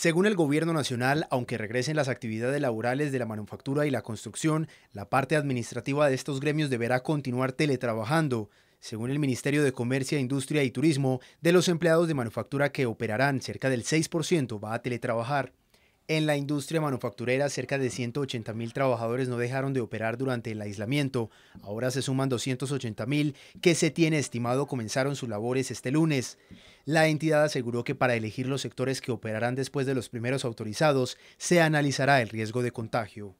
Según el Gobierno Nacional, aunque regresen las actividades laborales de la manufactura y la construcción, la parte administrativa de estos gremios deberá continuar teletrabajando. Según el Ministerio de Comercio, Industria y Turismo, de los empleados de manufactura que operarán, cerca del 6% va a teletrabajar. En la industria manufacturera, cerca de 180 mil trabajadores no dejaron de operar durante el aislamiento. Ahora se suman 280 que se tiene estimado comenzaron sus labores este lunes. La entidad aseguró que para elegir los sectores que operarán después de los primeros autorizados se analizará el riesgo de contagio.